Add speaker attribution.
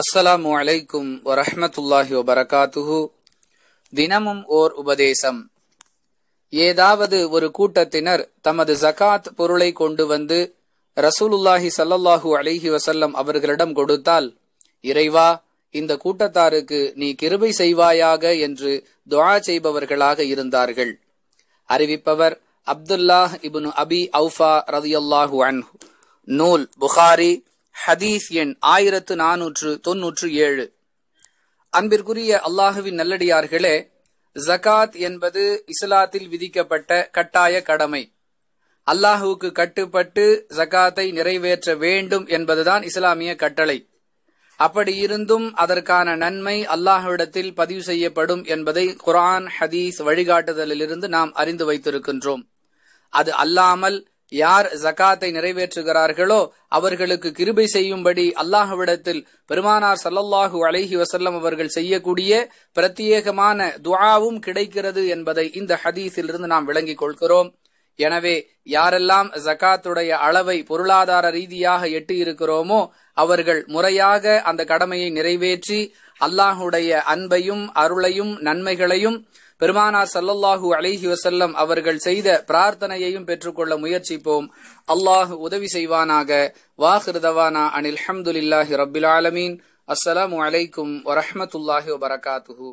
Speaker 1: அஸ்ஸலாமு அலைக்கும் வரஹமத்துல்லாஹி வபரகாத்துஹு தினமும் ஓர் உபதேசம் ஏதாவது ஒரு கூட்டத்தினர் தமது ஜகாத் பொருளை கொண்டு வந்து ரசூலுல்லாஹி சல்லல்லாஹூ அலைஹி வசல்லம் அவர்களிடம் கொடுத்தால் இறைவா இந்த கூட்டத்தாருக்கு நீ கிருபை செய்வாயாக என்று துவா செய்பவர்களாக இருந்தார்கள் அறிவிப்பவர் அப்துல்லாஹ் இபுனு அபி அவுஃபா ரதியல்லாஹு அன்ஹு நூல் புகாரி ஹதீஸ் எண் ஆயிரத்து நானூற்று தொன்னூற்று ஏழு அன்பிற்குரிய அல்லாஹுவின் நல்லடியார்களே ஜகாத் என்பது இஸ்லாத்தில் விதிக்கப்பட்ட கட்டாய கடமை அல்லாஹுவுக்கு கட்டுப்பட்டு ஜகாத்தை நிறைவேற்ற வேண்டும் என்பதுதான் இஸ்லாமிய கட்டளை அப்படி இருந்தும் அதற்கான நன்மை அல்லாஹுவிடத்தில் பதிவு செய்யப்படும் என்பதை குரான் ஹதீஸ் வழிகாட்டுதலிலிருந்து நாம் அறிந்து வைத்திருக்கின்றோம் அது அல்லாமல் யார் ஜக்காத்தை நிறைவேற்றுகிறார்களோ அவர்களுக்கு கிருபை செய்யும்படி அல்லாஹ்விடத்தில் பெருமானார் சல்லல்லாஹூ அலஹி வசல்லம் அவர்கள் செய்யக்கூடிய பிரத்யேகமான துவாவும் கிடைக்கிறது என்பதை இந்த ஹதீஸில் இருந்து நாம் விளங்கிக் கொள்கிறோம் எனவே யாரெல்லாம் ஜக்காத்துடைய அளவை பொருளாதார ரீதியாக எட்டி இருக்கிறோமோ அவர்கள் முறையாக அந்த கடமையை நிறைவேற்றி அல்லாஹுடைய அன்பையும் அருளையும் நன்மைகளையும் பெருமானா சல்லாஹு அலிஹி வசல்லம் அவர்கள் செய்த பிரார்த்தனையையும் பெற்றுக்கொள்ள முயற்சிப்போம் அல்லாஹ் உதவி செய்வானாக வாஹிருதவானா அனில் ஹம்துல்லாஹி ரபில் ஆலமீன் அஸ்ஸலாம் அலைக்கும் வரஹமத்துல்லாஹி வபரகாத்துஹூ